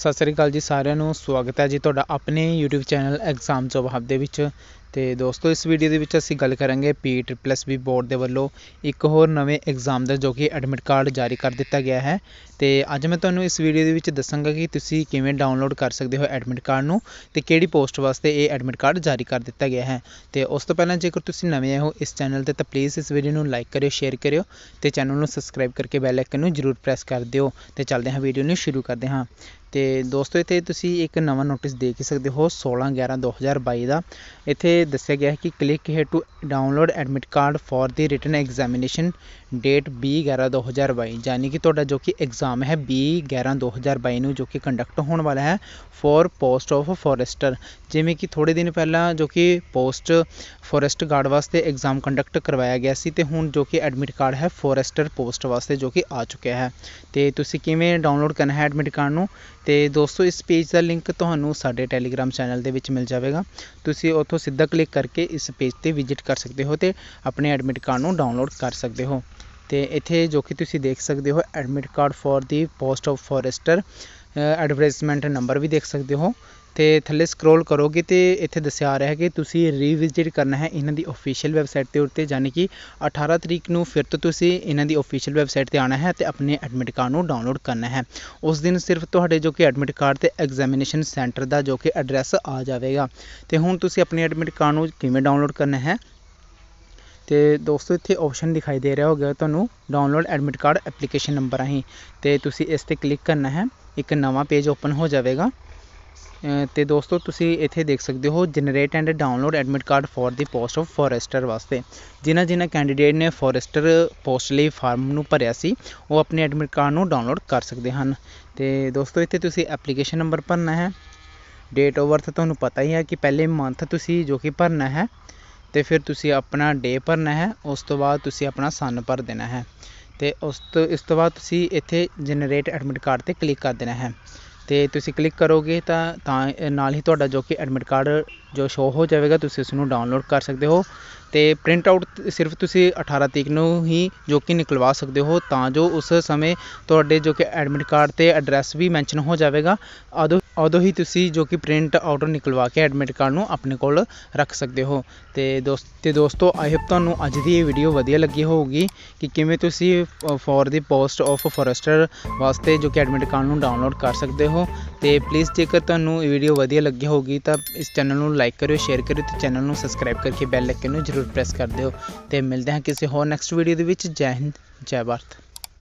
ਸਤਿ ਸ਼੍ਰੀ ਅਕਾਲ ਜੀ ਸਾਰਿਆਂ ਨੂੰ ਸਵਾਗਤ ਹੈ ਜੀ ਤੁਹਾਡਾ ਆਪਣੇ YouTube channel exam job hub ਦੇ ਵਿੱਚ ਤੇ ਦੋਸਤੋ ਇਸ ਵੀਡੀਓ ਦੇ ਵਿੱਚ ਅਸੀਂ ਗੱਲ ਕਰਾਂਗੇ ਪੀ ਟ੍ਰਿਪਲ ਬੀ ਬੋਰਡ ਦੇ ਵੱਲੋਂ ਇੱਕ ਹੋਰ ਨਵੇਂ ਐਗਜ਼ਾਮ ਦਾ ਜੋ ਕਿ ਐਡਮਿਟ ਕਾਰਡ ਜਾਰੀ ਕਰ ਦਿੱਤਾ ਗਿਆ ਹੈ ਤੇ ਅੱਜ ਮੈਂ ਤੁਹਾਨੂੰ ਇਸ ਵੀਡੀਓ ਦੇ ਵਿੱਚ ਦੱਸਾਂਗਾ ਕਿ ਤੁਸੀਂ ਕਿਵੇਂ ਡਾਊਨਲੋਡ ਕਰ ਸਕਦੇ ਹੋ ਐਡਮਿਟ ਕਾਰਡ ਨੂੰ ਤੇ ਕਿਹੜੀ ਪੋਸਟ ਵਾਸਤੇ ਇਹ ਐਡਮਿਟ ਕਾਰਡ ਜਾਰੀ ਕਰ ਦਿੱਤਾ ਗਿਆ ਹੈ ਤੇ ਉਸ ਤੋਂ ਪਹਿਲਾਂ ਜੇਕਰ ਤੁਸੀਂ ਨਵੇਂ ਆਏ ਹੋ ਇਸ ਚੈਨਲ ਤੇ ਤਾਂ ਪਲੀਜ਼ ਇਸ ਵੀਡੀਓ ਨੂੰ ਲਾਈਕ ਕਰਿਓ ਸ਼ੇਅਰ ਕਰਿਓ ਤੇ ਚੈਨਲ ਨੂੰ ਸਬਸਕ੍ਰਾਈਬ ਕਰਕੇ ਬੈਲ ਆਈਕਨ ਨੂੰ ਜ਼ਰੂਰ ਪ੍ਰੈਸ ਕਰ ਦਿਓ ਤੇ ਚੱਲਦੇ ਹਾਂ ਵੀਡੀਓ ਨੂੰ ਸ਼ੁਰੂ ਕਰਦੇ ਹਾਂ ਤੇ ਦੋਸਤੋ ਇੱਥੇ ਤੁਸੀਂ ਇੱਕ ਨਵਾਂ ਨੋਟਿਸ ਦੇਖ ਸਕਦੇ ਹੋ 16 11 2022 ਦਾ ਇੱਥੇ ਦੱਸਿਆ ਗਿਆ ਹੈ ਕਿ click here to download admit card for the written examination date 20 2022 ਯਾਨੀ ਕਿ ਤੁਹਾਡਾ ਜੋ ਕਿ ਐਗਜ਼ਾਮ ਹੈ 20/11/2022 ਨੂੰ ਜੋ ਕਿ ਕੰਡਕਟ ਹੋਣ ਵਾਲਾ ਹੈ ਫॉर ਪੋਸਟ ਆਫ ਫੋਰੈਸਟਰ ਜਿਵੇਂ ਕਿ ਥੋੜੇ ਦਿਨ ਪਹਿਲਾਂ ਜੋ ਕਿ ਪੋਸਟ ਫੋਰੈਸਟ ਗਾਰਡ ਵਾਸਤੇ ਐਗਜ਼ਾਮ ਕੰਡਕਟ ਕਰਵਾਇਆ ਗਿਆ ਸੀ ਤੇ ਹੁਣ ਜੋ ਕਿ ਐਡਮਿਟ ਕਾਰਡ ਹੈ ਫੋਰੈਸਟਰ ਪੋਸਟ ਵਾਸਤੇ ਜੋ ਕਿ ਆ ਚੁੱਕਿਆ ਹੈ ਤੇ ਤੁਸੀਂ ਕਿਵੇਂ ਡਾਊਨਲੋਡ ਕਰਨਾ ਹੈ ਐਡਮਿਟ ਕਾਰਡ ਨੂੰ ਤੇ ਦੋਸਤੋ ਇਸ ਪੇਜ ਦਾ ਲਿੰਕ ਤੁਹਾਨੂੰ ਸਾਡੇ ਟੈਲੀਗ੍ਰਾਮ ਚੈਨਲ ਦੇ ਵਿੱਚ ਮਿਲ ਜਾਵੇਗਾ ਤੁਸੀਂ ਉੱਥੋਂ ਸਿੱਧਾ ਕਲਿੱਕ ਕਰਕੇ ਇਸ ਪੇਜ ਤੇ ਵਿਜ਼ਿਟ ਕਰ ਸਕਦੇ ਹੋ ਤੇ ਆਪਣੇ ਐਡਮਿਟ ਕਾਰਡ ਨੂੰ ਡਾਊਨਲੋਡ ਕਰ ਸਕਦੇ ਹੋ ਤੇ ਇੱਥੇ ਜੋ ਕਿ ਤੁਸੀਂ ਦੇਖ ਸਕਦੇ ਹੋ admit card for the post of forester advertisement number ਵੀ ਦੇਖ ਸਕਦੇ ਹੋ ਤੇ ਥੱਲੇ ਸਕਰੋਲ ਕਰੋਗੇ ਤੇ ਇੱਥੇ ਦੱਸਿਆ ਆ ਰਿਹਾ ਹੈ ਕਿ ਤੁਸੀਂ ਰੀਵਿਜ਼ਿਟ ਕਰਨਾ ਹੈ ਇਹਨਾਂ ਦੀ ਅਫੀਸ਼ੀਅਲ ਵੈਬਸਾਈਟ ਤੇ ਉੱਤੇ ਯਾਨੀ ਕਿ 18 ਤਰੀਕ ਨੂੰ ਫਿਰ ਤੋਂ ਤੁਸੀਂ ਇਹਨਾਂ ਦੀ ਅਫੀਸ਼ੀਅਲ ਵੈਬਸਾਈਟ ਤੇ ਆਣਾ ਹੈ ਤੇ ਆਪਣੇ ਐਡਮਿਟ ਕਾਰਡ ਨੂੰ ਡਾਊਨਲੋਡ ਕਰਨਾ ਹੈ ਉਸ ਦਿਨ ਸਿਰਫ ਤੁਹਾਡੇ ਜੋ ਕਿ ਐਡਮਿਟ ਕਾਰਡ ਤੇ ਐਗਜ਼ਾਮੀਨੇਸ਼ਨ ਸੈਂਟਰ ਦਾ ਜੋ ਕਿ ਐਡਰੈਸ ਆ ਜਾਵੇਗਾ ਤੇ ਹੁਣ ਤੁਸੀਂ ਆਪਣੇ ਐਡਮਿਟ ਕਾਰਡ ਨੂੰ ਕਿਵੇਂ ਡਾਊਨਲੋਡ ਕਰਨਾ ਹੈ ਤੇ ਦੋਸਤੋ ਇੱਥੇ ਆਪਸ਼ਨ ਦਿਖਾਈ ਦੇ ਰਿਹਾ ਹੋਗਾ ਤੁਹਾਨੂੰ download admit card application number ਆਹੀਂ ਤੇ ਤੁਸੀਂ ਇਸ ਤੇ ਕਲਿੱਕ ਕਰਨਾ ਹੈ ਇੱਕ ਨਵਾਂ ਪੇਜ ਓਪਨ ਹੋ ਜਾਵੇਗਾ ਤੇ ਦੋਸਤੋ ਤੁਸੀਂ ਇੱਥੇ ਦੇਖ ਸਕਦੇ ਹੋ generate and download admit card for the post of forester ਵਾਸਤੇ ਜਿਨ੍ਹਾਂ ਜਿਨ੍ਹਾਂ ਕੈਂਡੀਡੇਟ ਨੇ ਫੋਰੈਸਟਰ ਪੋਸਟ ਲਈ ਫਾਰਮ ਨੂੰ ਭਰਿਆ ਸੀ ਉਹ ਆਪਣੇ ਐਡਮਿਟ ਕਾਰਡ ਨੂੰ ਡਾਊਨਲੋਡ ਕਰ ਸਕਦੇ ਹਨ ਤੇ ਦੋਸਤੋ ਇੱਥੇ ਤੁਸੀਂ ਐਪਲੀਕੇਸ਼ਨ ਨੰਬਰ ਭਰਨਾ ਹੈ ਡੇਟ ਆਫ ਬਰਥ ਤੁਹਾਨੂੰ ਪਤਾ ਹੀ ਹੈ ਕਿ ਪਹਿਲੇ ਮੰਥ ਤੁਸੀਂ ਜੋ ਕਿ ਭਰਨਾ ਹੈ ਤੇ ਫਿਰ ਤੁਸੀਂ ਆਪਣਾ ਡੇ ਭਰਨਾ ਹੈ ਉਸ ਤੋਂ ਬਾਅਦ ਤੁਸੀਂ ਆਪਣਾ ਸਨ ਭਰ ਦੇਣਾ ਹੈ ਅਤੇ ਉਸ ਤੋਂ ਇਸ ਤੋਂ ਬਾਅਦ ਤੁਸੀਂ ਇੱਥੇ ਜਨਰੇਟ ਐਡਮਿਟ ਕਾਰਡ 'ਤੇ ਕਲਿੱਕ ਕਰ ਦੇਣਾ ਹੈ ਅਤੇ ਤੁਸੀਂ ਕਲਿੱਕ ਕਰੋਗੇ ਤਾਂ ਤਾਂ ਨਾਲ ਹੀ ਤੁਹਾਡਾ ਜੋ ਕਿ ਐਡਮਿਟ ਕਾਰਡ ਜੋ ਸ਼ੋ ਹੋ ਜਾਵੇਗਾ ਤੁਸੀਂ ਉਸ ਨੂੰ ਡਾਊਨਲੋਡ ਕਰ ਸਕਦੇ ਹੋ ਅਤੇ ਪ੍ਰਿੰਟ ਆਊਟ ਸਿਰਫ ਤੁਸੀਂ 18 ਤਰੀਕ ਨੂੰ ਹੀ ਜੋ ਕਿ ਨਿਕਲਵਾ ਸਕਦੇ ਹੋ ਤਾਂ ਜੋ ਉਸ ਸਮੇਂ ਤੁਹਾਡੇ ਜੋ ਕਿ ਐਡਮਿਟ ਕਾਰਡ 'ਤੇ ਐਡਰੈਸ ਵੀ ਮੈਂਸ਼ਨ ਹੋ ਜਾਵੇਗਾ ਆਦੋ ਉਦੋਂ ਹੀ ਤੁਸੀਂ ਜੋ ਕਿ ਪ੍ਰਿੰਟ ਆਊਟ ਨਿਕਲਵਾ ਕੇ ਐਡਮਿਟ ਕਾਰਡ ਨੂੰ ਆਪਣੇ ਕੋਲ ਰੱਖ ਸਕਦੇ ਹੋ ਤੇ ਦੋਸਤ ਤੇ ਦੋਸਤੋ ਆਈ ਹੋਪ ਤੁਹਾਨੂੰ ਅੱਜ ਦੀ ਇਹ ਵੀਡੀਓ ਵਧੀਆ ਲੱਗੀ ਹੋਊਗੀ ਕਿ ਕਿਵੇਂ ਤੁਸੀਂ for the post of forester ਵਾਸਤੇ ਜੋ ਕਿ ਐਡਮਿਟ ਕਾਰਡ ਨੂੰ ਡਾਊਨਲੋਡ ਕਰ ਸਕਦੇ ਹੋ ਤੇ ਪਲੀਜ਼ ਜੇਕਰ ਤੁਹਾਨੂੰ ਇਹ ਵੀਡੀਓ ਵਧੀਆ ਲੱਗੀ ਹੋਊਗੀ ਤਾਂ ਇਸ ਚੈਨਲ ਨੂੰ ਲਾਈਕ ਕਰਿਓ ਸ਼ੇਅਰ ਕਰਿਓ ਤੇ ਚੈਨਲ ਨੂੰ ਸਬਸਕ੍ਰਾਈਬ ਕਰਕੇ ਬੈਲ ਆਈਕਨ ਨੂੰ ਜ਼ਰੂਰ ਪ੍ਰੈਸ ਕਰ ਦਿਓ ਤੇ ਮਿਲਦੇ ਹਾਂ ਕਿਸੇ ਹੋਰ ਨੈਕਸਟ ਵੀਡੀਓ ਦੇ ਵਿੱਚ ਜੈ ਹਿੰਦ ਜੈ ਭਾਰਤ